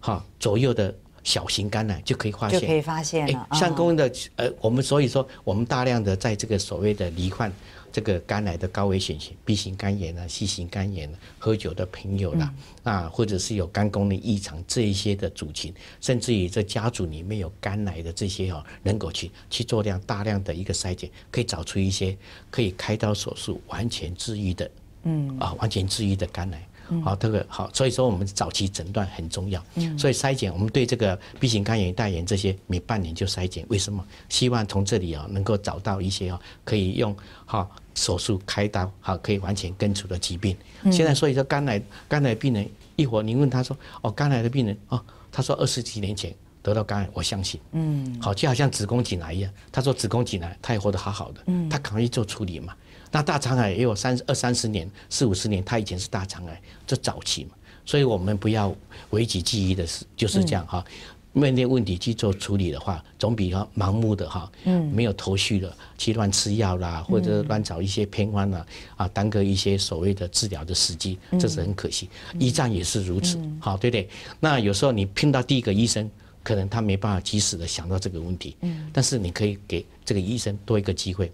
哈左右的。小型肝癌就可以发现，就可以发现了。像公的，呃，我们所以说，我们大量的在这个所谓的罹患这个肝癌的高危险型，B 型肝炎啊，C 型肝炎，喝酒的朋友啦，啊，或者是有肝功能异常这一些的族群，甚至于这家族里面有肝癌的这些哦，能够去去做量大量的一个筛检，可以找出一些可以开刀手术完全治愈的，嗯，啊，完全治愈的肝癌。好，这个好，所以说我们早期诊断很重要。所以筛检，我们对这个 B 型肝炎、带炎这些，每半年就筛检。为什么？希望从这里啊，能够找到一些啊，可以用哈手术开刀，哈可以完全根除的疾病。现在所以说肝癌，肝癌病人，一会儿您问他说，哦，肝癌的病人哦，他说二十几年前得到肝癌，我相信。嗯，好，就好像子宫颈癌一样，他说子宫颈癌，他也活得好好的，他可以做处理嘛。那大肠癌也有三二三十年、四五十年，他以前是大肠癌，这早期嘛，所以我们不要危及记忆的事，就是这样哈。面对问题去做处理的话，总比说盲目的哈，嗯，没有头绪了，去乱吃药啦，或者乱找一些偏方啦，啊，耽搁一些所谓的治疗的时机，这是很可惜。一战也是如此，好对不对？那有时候你碰到第一个医生，可能他没办法及时的想到这个问题，嗯，但是你可以给这个医生多一个机会。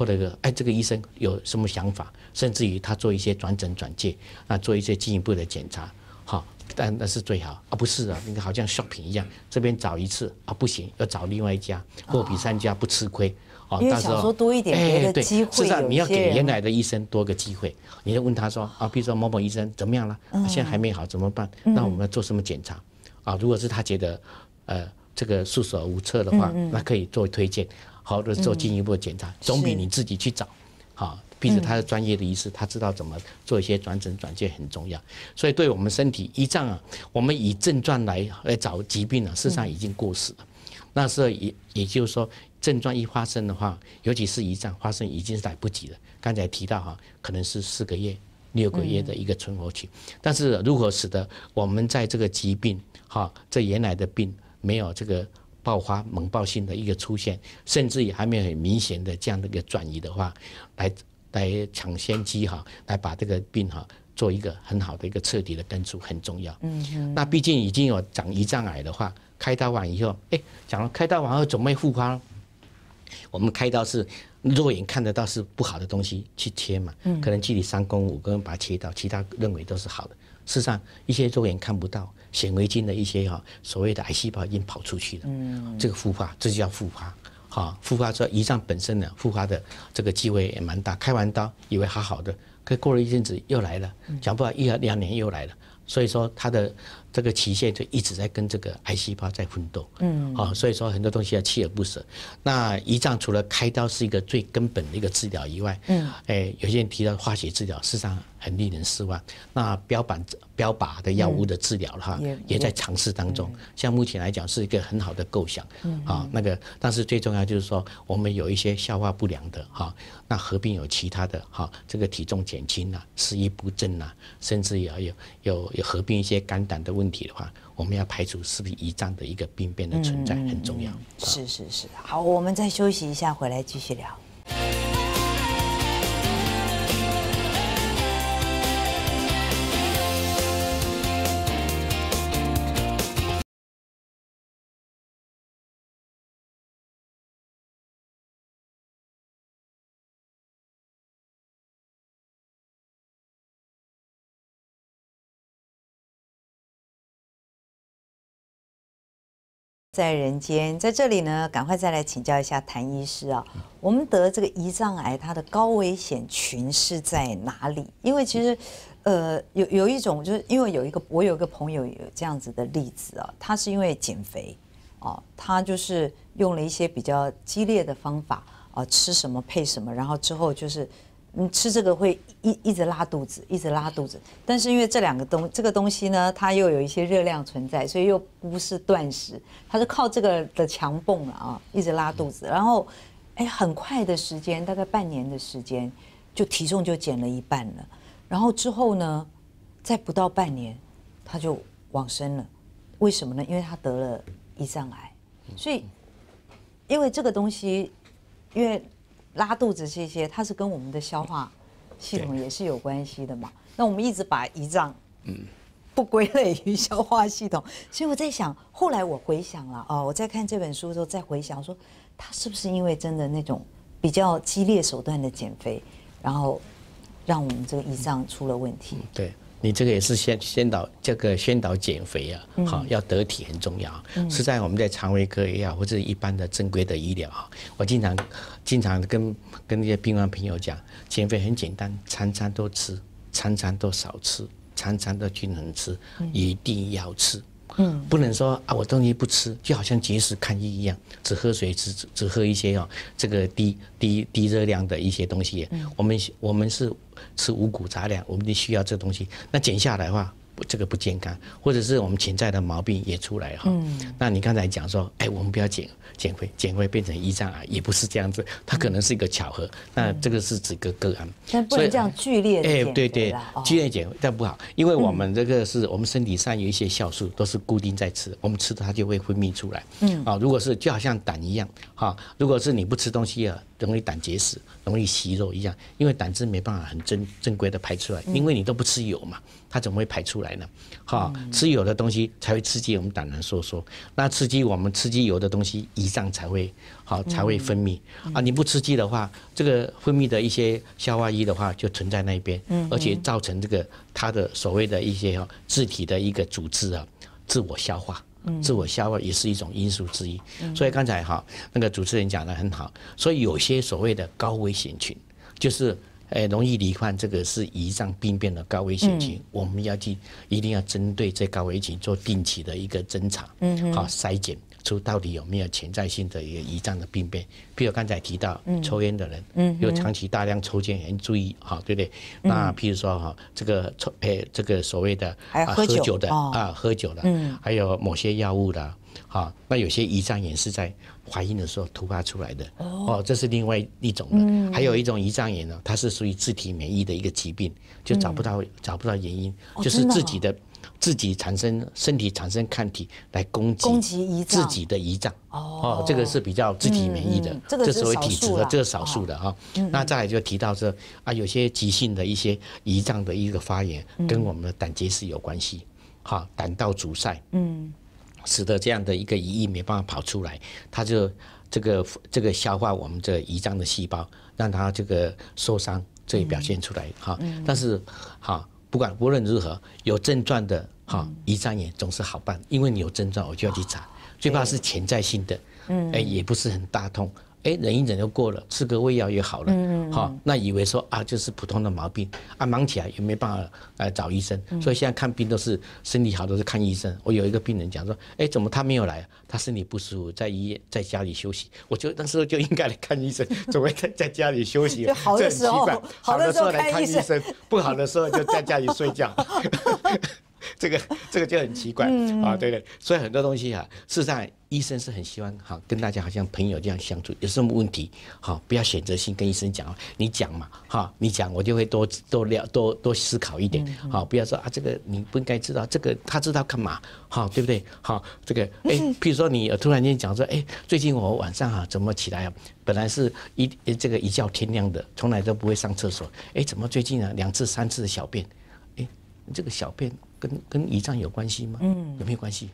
或者哎，这个医生有什么想法？甚至于他做一些转诊转介那做一些进一步的检查，好，但那是最好啊。不是啊，那个好像 shopping 一样，这边找一次啊，不行，要找另外一家，货比三家不吃亏啊。因为想说多一点那个机会，实际上你要给原来的医生多个机会。你要问他说啊，比如说某某医生怎么样了？现在还没好，怎么办？那我们要做什么检查？啊，如果是他觉得呃这个束手无策的话，那可以作为推荐。好的，做进一步的检查，总比你自己去找好。毕竟他是专业的医师，他知道怎么做一些转诊转介很重要。所以，对我们身体，一脏啊，我们以症状来来找疾病啊，事实上已经过时了。那时候也也就是说，症状一发生的话，尤其是胰脏发生，已经是来不及了。刚才提到哈，可能是四个月、六个月的一个存活期。但是如何使得我们在这个疾病，哈，这原来的病没有这个。爆发猛爆性的一个出现，甚至也还没有很明显的这样的一个转移的话，来来抢先机哈，来把这个病哈做一个很好的一个彻底的根除很重要。嗯，那毕竟已经有长胰脏癌的话，开刀完以后，哎，讲了开刀完后怎么会复发？我们开刀是肉眼看得到是不好的东西去切嘛，可能距离三公五公把它切到，其他认为都是好的，事实上一些肉眼看不到。显微镜的一些哈所谓的癌细胞已经跑出去了，嗯，这个复发，这就叫复发，哈，复发之后，胰脏本身呢，复发的这个机会也蛮大。开完刀以为好好的，可过了一阵子又来了，讲不好一两两年又来了，所以说他的。这个期限就一直在跟这个癌细胞在奋斗，嗯，啊，所以说很多东西要锲而不舍。那胰脏除了开刀是一个最根本的一个治疗以外，嗯，哎，有些人提到化学治疗，事实上很令人失望。那标靶标靶的药物的治疗哈，也在尝试当中。像目前来讲是一个很好的构想，嗯，啊，那个，但是最重要就是说，我们有一些消化不良的哈，那合并有其他的哈，这个体重减轻了，食欲不振啊，甚至也要有有有合并一些肝胆的。问题的话，我们要排除是不是胰脏的一个病变的存在，很重要。是是是，好，我们再休息一下，回来继续聊。在人间，在这里呢，赶快再来请教一下谭医师啊。我们得这个胰脏癌，它的高危险群是在哪里？因为其实，呃，有有一种，就是因为有一个，我有一个朋友有这样子的例子啊，他是因为减肥，哦，他就是用了一些比较激烈的方法，啊，吃什么配什么，然后之后就是。你吃这个会一一直拉肚子，一直拉肚子。但是因为这两个东这个东西呢，它又有一些热量存在，所以又不是断食，它是靠这个的强泵了啊，一直拉肚子。然后，哎，很快的时间，大概半年的时间，就体重就减了一半了。然后之后呢，在不到半年，他就往生了。为什么呢？因为他得了胰脏癌。所以，因为这个东西，因为。拉肚子这些，它是跟我们的消化系统也是有关系的嘛。那我们一直把胰脏，嗯，不归类于消化系统。所以我在想，后来我回想了，哦，我在看这本书的时候再回想，说他是不是因为真的那种比较激烈手段的减肥，然后让我们这个胰脏出了问题？对。你这个也是先先导这个宣导减肥啊，好要得体很重要。是在我们在肠胃科也好，或者一般的正规的医疗啊，我经常经常跟跟那些病患朋友讲，减肥很简单，餐餐都吃，餐餐都少吃，餐餐都均衡吃，一定要吃。嗯，不能说啊，我东西不吃，就好像节食看医一样，只喝水，只只只喝一些哦，这个低低低热量的一些东西。嗯，我们我们是吃五谷杂粮，我们得需要这东西。那减下来的话。这个不健康，或者是我们潜在的毛病也出来哈。嗯。那你刚才讲说，哎，我们不要减减肥，减肥变成胰脏癌也不是这样子，它可能是一个巧合。那这个是指个个案。但不能这样剧烈的哎，对对，剧烈减这样不好，因为我们这个是我们身体上有一些酵素，都是固定在吃，我们吃它就会分泌出来。嗯。啊，如果是就好像胆一样，哈，如果是你不吃东西了。容易胆结石，容易息肉一样，因为胆汁没办法很正正规的排出来，因为你都不吃油嘛，它怎么会排出来呢？哈，吃油的东西才会刺激我们胆囊收缩，那刺激我们吃激油的东西，胰脏才会好才会分泌啊。你不吃鸡的话，这个分泌的一些消化液的话就存在那边，而且造成这个它的所谓的一些自体的一个组织啊，自我消化。自我消化也是一种因素之一，所以刚才哈那个主持人讲的很好，所以有些所谓的高危险群，就是诶容易罹患这个是胰脏病变的高危险群，我们要去一定要针对这高危群做定期的一个侦查，好筛检。出到底有没有潜在性的一个胰脏的病变？比如刚才提到抽烟的人，嗯，又长期大量抽烟，人注意哈，对不对？那譬如说哈，这个抽诶，这个所谓的喝酒的啊，喝酒的，嗯，还有某些药物的，哈。那有些胰脏炎是在怀孕的时候突发出来的，哦，这是另外一种的。还有一种胰脏炎呢，它是属于自体免疫的一个疾病，就找不到找不到原因，就是自己的。自己产生身体产生抗体来攻击自己的胰脏哦，这个是比较自体免疫的，这个是体质的，这个少数的哈。那再就提到这啊，有些急性的一些胰脏的一个发炎，跟我们的胆结石有关系，哈，胆道阻塞，嗯，使得这样的一个胰液没办法跑出来，它就这个这个消化我们这胰脏的细胞，让它这个受伤，这也表现出来哈。但是哈。不管无论如何，有症状的哈，一张眼总是好办，因为你有症状，我就要去查。最怕是潜在性的，哎，也不是很大痛。哎，忍一忍就过了，吃个胃药也好了，好，那以为说啊，就是普通的毛病啊，忙起来也没办法来找医生，所以现在看病都是身体好都是看医生。我有一个病人讲说，哎，怎么他没有来？他身体不舒服，在医在家里休息，我就那时候就应该来看医生，[LAUGHS] 怎么会在家里休息？好的时候看医生，不好的时候就在家里睡觉，[LAUGHS] 这个这个就很奇怪啊，对对？所以很多东西啊，事实上。医生是很希望哈跟大家好像朋友这样相处，有什么问题哈不要选择性跟医生讲你讲嘛哈你讲我就会多多聊多多思考一点，好不要说啊这个你不应该知道这个他知道干嘛哈对不对？好这个哎，譬如说你突然间讲说哎最近我晚上哈怎么起来啊？本来是一这个一觉天亮的，从来都不会上厕所，哎怎么最近啊两次三次的小便？哎这个小便跟跟胰脏有关系吗？有没有关系？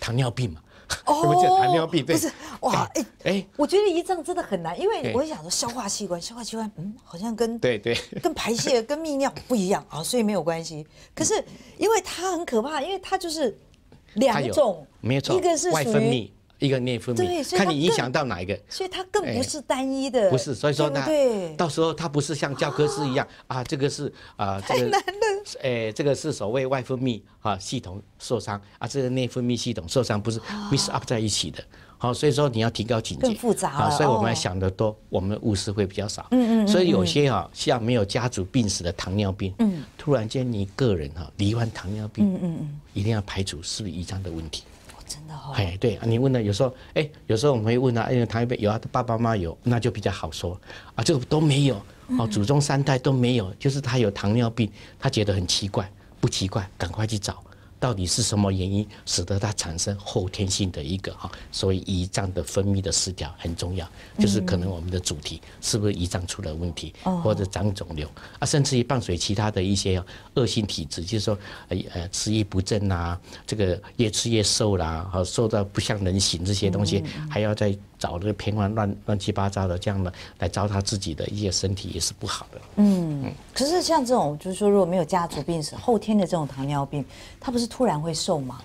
糖尿病嘛。[LAUGHS] 哦，尿不是哇，哎哎，我觉得胰脏真的很难，因为我想说消化器官，消化器官，嗯，好像跟对对，[LAUGHS] 跟排泄跟泌尿不一样啊，所以没有关系。可是因为它很可怕，因为它就是两种，没错，一个是外分泌。一个内分泌，看你影响到哪一个，所以它更不是单一的，不是，所以说呢，到时候它不是像教科书一样啊，这个是啊，个难了，诶，这个是所谓外分泌啊系统受伤啊，这个内分泌系统受伤不是 mix up 在一起的，好，所以说你要提高警戒，更复杂啊，所以我们想得多，我们误事会比较少，嗯嗯，所以有些啊像没有家族病史的糖尿病，嗯，突然间你个人哈罹患糖尿病，嗯嗯嗯，一定要排除是不是胰脏的问题。哎，对你问了，有时候，哎，有时候我们会问他，哎，糖尿病有啊，他爸爸妈妈有，那就比较好说啊，这个都没有，哦，祖宗三代都没有，就是他有糖尿病，他觉得很奇怪，不奇怪，赶快去找。到底是什么原因使得它产生后天性的一个哈，所以胰脏的分泌的失调很重要，就是可能我们的主题是不是胰脏出了问题，或者长肿瘤啊，甚至于伴随其他的一些恶性体质，就是说呃呃食欲不振啊，这个越吃越瘦啦，哈瘦到不像人形这些东西，还要再找这个偏方乱乱七八糟的这样的来糟蹋自己的一些身体也是不好的。嗯，可是像这种就是说如果没有家族病史，后天的这种糖尿病，它不是。突然会瘦吗？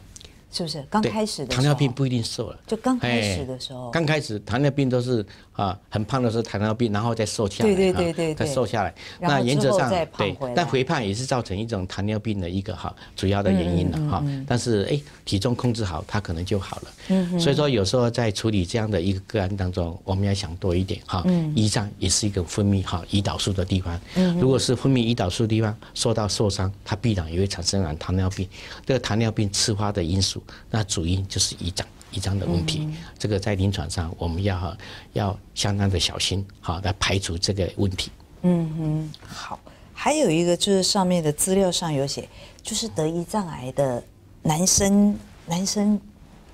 是不是刚开始的糖尿病不一定瘦了，就刚开始的时候。刚开始糖尿病都是啊很胖的时候糖尿病，然后再瘦下来。对对对对，瘦下来那原则上对，但肥胖也是造成一种糖尿病的一个哈主要的原因了哈。但是哎体重控制好，它可能就好了。所以说有时候在处理这样的一个个案当中，我们要想多一点哈。胰脏也是一个分泌哈胰岛素的地方。嗯如果是分泌胰岛素地方受到受伤，它必然也会产生糖尿病。这个糖尿病吃花的因素。那主因就是胰脏胰脏的问题，这个在临床上我们要要相当的小心，好来排除这个问题。嗯哼，好。还有一个就是上面的资料上有写，就是得胰脏癌的男生男生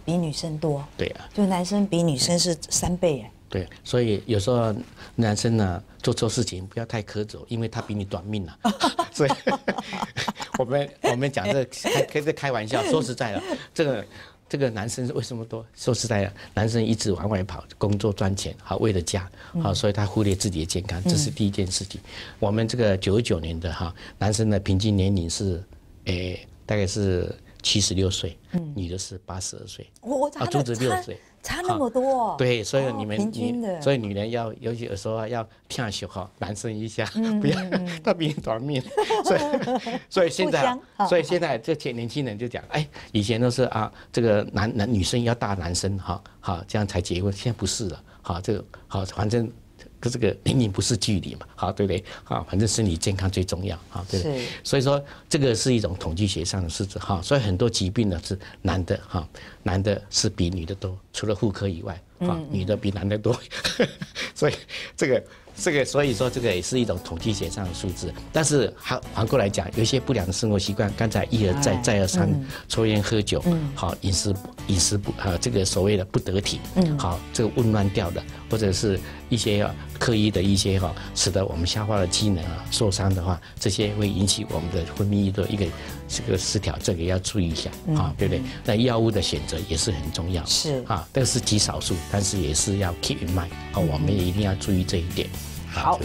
比女生多。对啊，就男生比女生是三倍耶。对，所以有时候男生呢。做错事情不要太苛责，因为他比你短命了。[LAUGHS] 所以，[LAUGHS] 我们我们讲这开这开玩笑，说实在的，这个这个男生为什么多？说实在的，男生一直往外跑，工作赚钱，好为了家，好所以他忽略自己的健康，这是第一件事情。我们这个九九年的哈男生的平均年龄是，诶大概是七十六岁，嗯，女的是八十二岁，我我子六岁。差那么多，对，所以你们，所以女人要，尤其候要偏小哈，男生一下，[LAUGHS] 不要他比你短命，[LAUGHS] 所以所以现在，所以现在这些年轻人就讲，哎，以前都是啊，这个男男女生要大男生哈，好这样才结婚，现在不是了，好这个好反正。可这个明明不是距离嘛，好对不对？好，反正身体健康最重要好，对。所以说这个是一种统计学上的数字，哈。所以很多疾病呢是男的，哈，男的是比女的多，除了妇科以外。女的比男的多，[LAUGHS] 所以这个这个所以说这个也是一种统计学上的数字。但是还反过来讲，有一些不良的生活习惯，刚才一而再再而三抽烟喝酒，好饮食饮食不啊这个所谓的不得体，嗯，好这个紊乱掉的，或者是一些要刻意的一些哈，使得我们消化的机能啊受伤的话，这些会引起我们的分泌一个一个。这个失调，这个要注意一下啊，对不对？那药物的选择也是很重要，是啊，这是极少数，但是也是要 keep in mind 啊，我们也一定要注意这一点。好，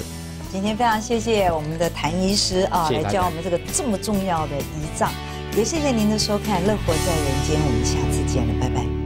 今天非常谢谢我们的谭医师啊，来教我们这个这么重要的仪脏，也谢谢您的收看，《乐活在人间》，我们下次见了，拜拜。